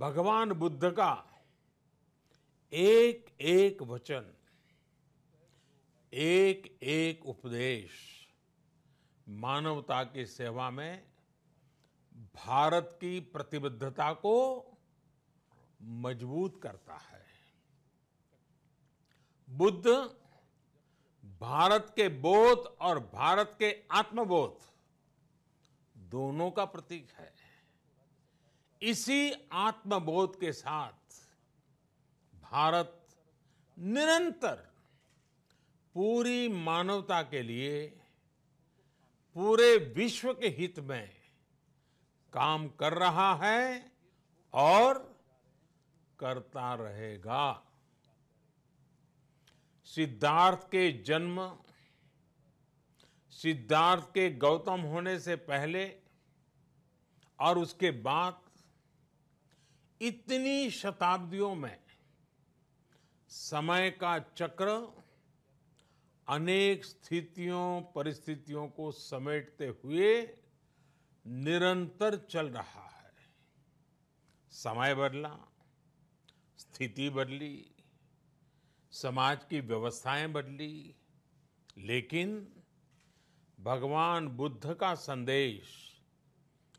भगवान बुद्ध का एक एक वचन एक एक उपदेश मानवता की सेवा में भारत की प्रतिबद्धता को मजबूत करता है बुद्ध भारत के बोध और भारत के आत्मबोध दोनों का प्रतीक है इसी आत्मबोध के साथ भारत निरंतर पूरी मानवता के लिए पूरे विश्व के हित में काम कर रहा है और करता रहेगा सिद्धार्थ के जन्म सिद्धार्थ के गौतम होने से पहले और उसके बाद इतनी शताब्दियों में समय का चक्र अनेक स्थितियों परिस्थितियों को समेटते हुए निरंतर चल रहा है समय बदला स्थिति बदली समाज की व्यवस्थाएं बदली लेकिन भगवान बुद्ध का संदेश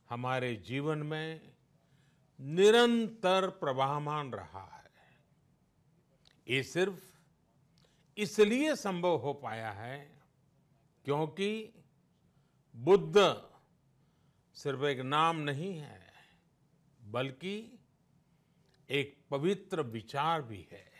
हमारे जीवन में निरंतर प्रवाहमान रहा है ये सिर्फ इसलिए संभव हो पाया है क्योंकि बुद्ध सिर्फ एक नाम नहीं है बल्कि एक पवित्र विचार भी है